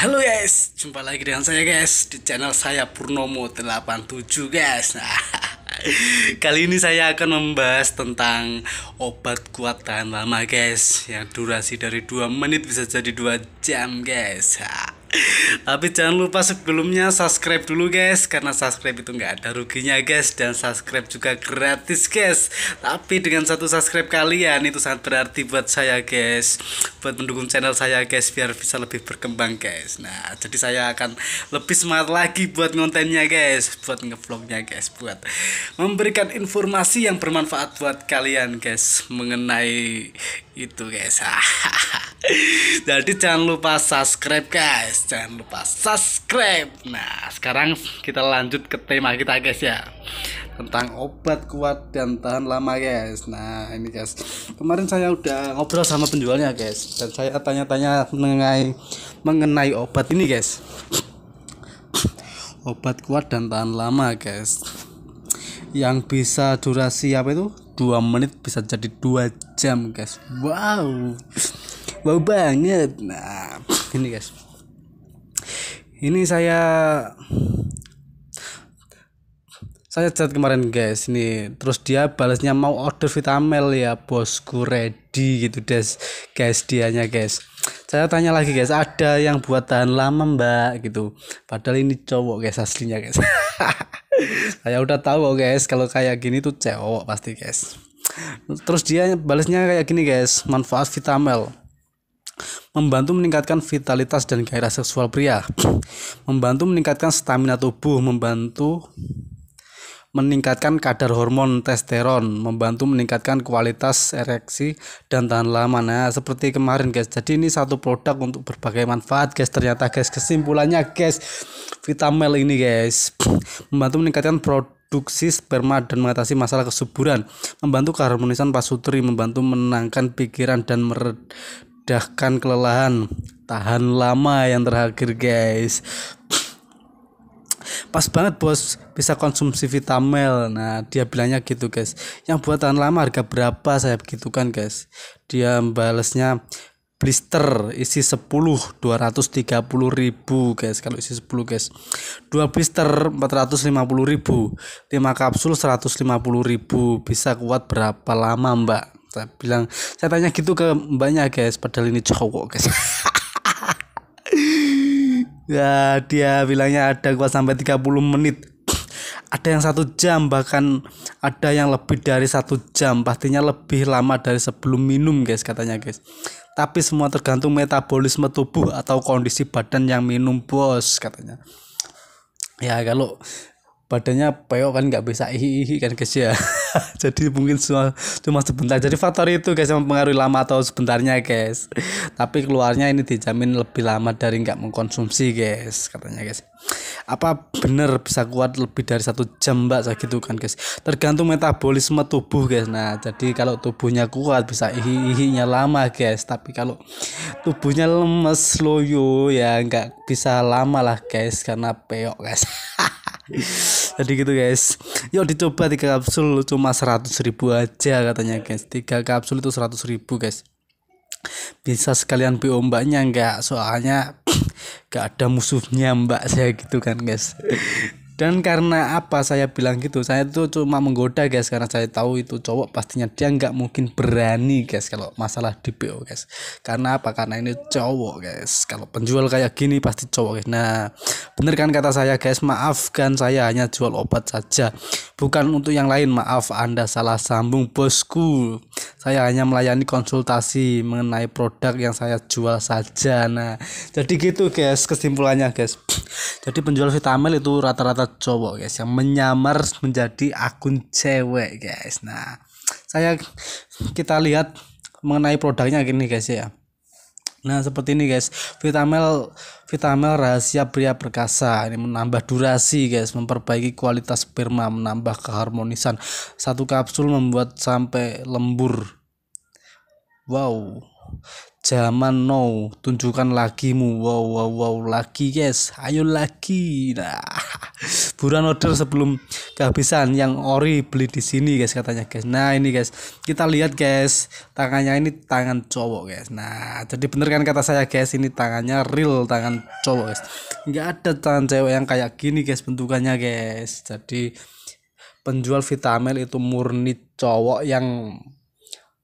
Halo guys, jumpa lagi dengan saya guys di channel saya Purnomo 87 guys. Nah, kali ini saya akan membahas tentang obat kuat tahan lama guys yang durasi dari 2 menit bisa jadi 2 jam guys. Nah, tapi jangan lupa sebelumnya subscribe dulu guys Karena subscribe itu nggak ada ruginya guys Dan subscribe juga gratis guys Tapi dengan satu subscribe kalian itu sangat berarti buat saya guys Buat mendukung channel saya guys Biar bisa lebih berkembang guys Nah jadi saya akan lebih semangat lagi buat kontennya guys Buat ngevlognya guys Buat memberikan informasi yang bermanfaat buat kalian guys Mengenai gitu guys. Jadi jangan lupa subscribe guys. Jangan lupa subscribe. Nah, sekarang kita lanjut ke tema kita guys ya. Tentang obat kuat dan tahan lama guys. Nah, ini guys. Kemarin saya udah ngobrol sama penjualnya guys dan saya tanya-tanya mengenai mengenai obat ini guys. obat kuat dan tahan lama guys yang bisa durasi apa itu dua menit bisa jadi dua jam guys wow wow banget nah ini guys ini saya saya chat kemarin guys ini terus dia balasnya mau order vitamin ya bosku ready gitu des guys dianya guys saya tanya lagi guys ada yang buat tahan lama mbak gitu padahal ini cowok guys aslinya guys saya udah tahu guys kalau kayak gini tuh cewek pasti guys terus dia balasnya kayak gini guys manfaat vitamel membantu meningkatkan vitalitas dan gairah seksual pria membantu meningkatkan stamina tubuh membantu meningkatkan kadar hormon testosteron, membantu meningkatkan kualitas ereksi dan tahan lama. Nah, seperti kemarin guys. Jadi ini satu produk untuk berbagai manfaat guys. Ternyata guys kesimpulannya guys, Vitamel ini guys membantu meningkatkan produksi sperma dan mengatasi masalah kesuburan, membantu keharmonisan pasutri, membantu menenangkan pikiran dan meredahkan kelelahan, tahan lama yang terakhir guys pas banget bos bisa konsumsi vitamel nah dia bilangnya gitu guys yang buatan lama harga berapa saya begitu kan guys dia balasnya blister isi 10 230 ribu guys kalau isi 10 guys 2 blister 450 ribu 5 kapsul 150 ribu bisa kuat berapa lama mbak saya bilang saya tanya gitu ke mbaknya guys padahal ini cowok guys ya dia bilangnya ada gua sampai 30 menit ada yang satu jam bahkan ada yang lebih dari satu jam pastinya lebih lama dari sebelum minum guys katanya guys tapi semua tergantung metabolisme tubuh atau kondisi badan yang minum bos katanya ya kalau badannya peok kan nggak bisa ihi kan guys ya jadi mungkin cuma cuma sebentar jadi faktor itu guys yang mempengaruhi lama atau sebentarnya guys tapi keluarnya ini dijamin lebih lama dari nggak mengkonsumsi guys katanya guys apa bener bisa kuat lebih dari satu jam mbak segitu kan guys tergantung metabolisme tubuh guys nah jadi kalau tubuhnya kuat bisa hihihinya lama guys tapi kalau tubuhnya lemes loyo ya nggak bisa lama lah guys karena peok guys jadi gitu guys yuk dicoba tiga kapsul cuma seratus ribu aja katanya guys tiga kapsul itu seratus ribu guys bisa sekalian PO mbaknya enggak soalnya gak ada musuhnya mbak saya gitu kan guys dan karena apa saya bilang gitu saya tuh cuma menggoda guys karena saya tahu itu cowok pastinya dia nggak mungkin berani guys kalau masalah DPO guys karena apa karena ini cowok guys kalau penjual kayak gini pasti cowok guys nah bener kan kata saya guys maafkan saya hanya jual obat saja bukan untuk yang lain maaf anda salah sambung bosku saya hanya melayani konsultasi mengenai produk yang saya jual saja nah jadi gitu guys kesimpulannya guys jadi penjual vitamin itu rata-rata cowok guys yang menyamar menjadi akun cewek guys nah saya kita lihat mengenai produknya gini guys ya Nah seperti ini guys Vitamel Vitamel rahasia pria perkasa Ini menambah durasi guys Memperbaiki kualitas sperma Menambah keharmonisan Satu kapsul membuat sampai lembur Wow Zaman now Tunjukkan lakimu Wow wow wow Lagi guys Ayo lagi Nah buruan order sebelum kehabisan yang ori beli di sini guys katanya guys nah ini guys kita lihat guys tangannya ini tangan cowok guys nah jadi bener kan kata saya guys ini tangannya real tangan cowok guys nggak ada tangan cewek yang kayak gini guys bentukannya guys jadi penjual vitamin itu murni cowok yang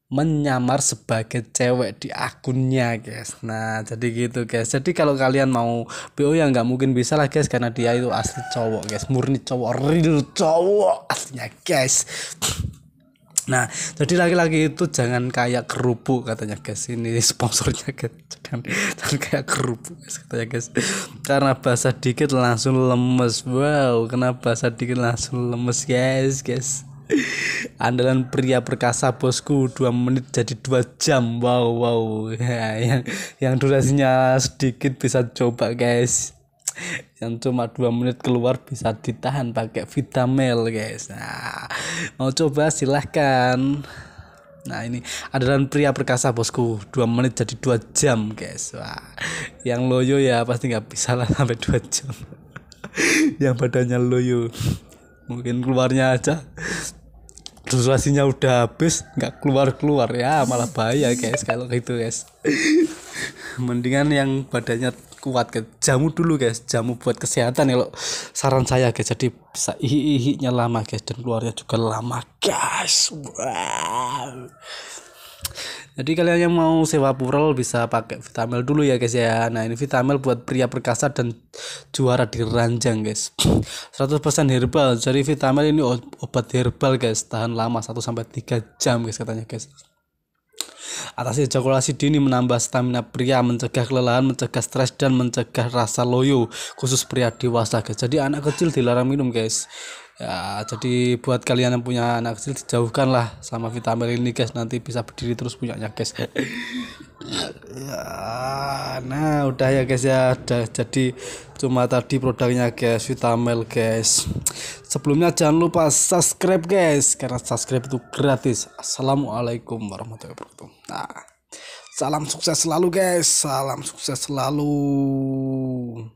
menyamar sebagai cewek di akunnya guys nah jadi gitu guys jadi kalau kalian mau bo yang nggak mungkin bisa lah guys karena dia itu asli cowok guys murni cowok real cowok aslinya guys Nah, jadi lagi-lagi itu jangan kayak kerupuk katanya guys. Ini sponsornya guys. Jangan, jangan kayak kerupuk guys, katanya guys. Karena basah dikit langsung lemes. Wow, kenapa basah dikit langsung lemes guys, guys. Andalan pria perkasa bosku dua menit jadi dua jam Wow wow ya, yang, yang durasinya sedikit bisa coba guys Yang cuma dua menit keluar bisa ditahan pakai vitamin guys nah, Mau coba silahkan Nah ini andalan pria perkasa bosku dua menit jadi dua jam guys Wah, Yang loyo ya pasti nggak bisa lah sampai dua jam Yang badannya loyo mungkin keluarnya aja durasinya udah habis nggak keluar keluar ya malah bahaya guys kalau gitu guys mendingan yang badannya kuat guys jamu dulu guys jamu buat kesehatan kalau saran saya guys jadi bisa ihihinya lama guys dan keluarnya juga lama guys wow jadi kalian yang mau sewa pural bisa pakai vitamin dulu ya guys ya. Nah, ini vitamin buat pria perkasa dan juara di ranjang guys. 100% herbal. Jadi vitamin ini obat herbal guys, tahan lama 1 sampai 3 jam guys katanya guys. Atasi ejakulasi dini menambah stamina pria, mencegah kelelahan, mencegah stres dan mencegah rasa loyo khusus pria dewasa guys. Jadi anak kecil dilarang minum guys ya jadi buat kalian yang punya anak kecil dijauhkanlah sama vitamin ini guys nanti bisa berdiri terus punyanya guys ya, nah udah ya guys ya udah jadi cuma tadi produknya guys vitamin guys sebelumnya jangan lupa subscribe guys karena subscribe itu gratis assalamualaikum warahmatullahi wabarakatuh nah salam sukses selalu guys salam sukses selalu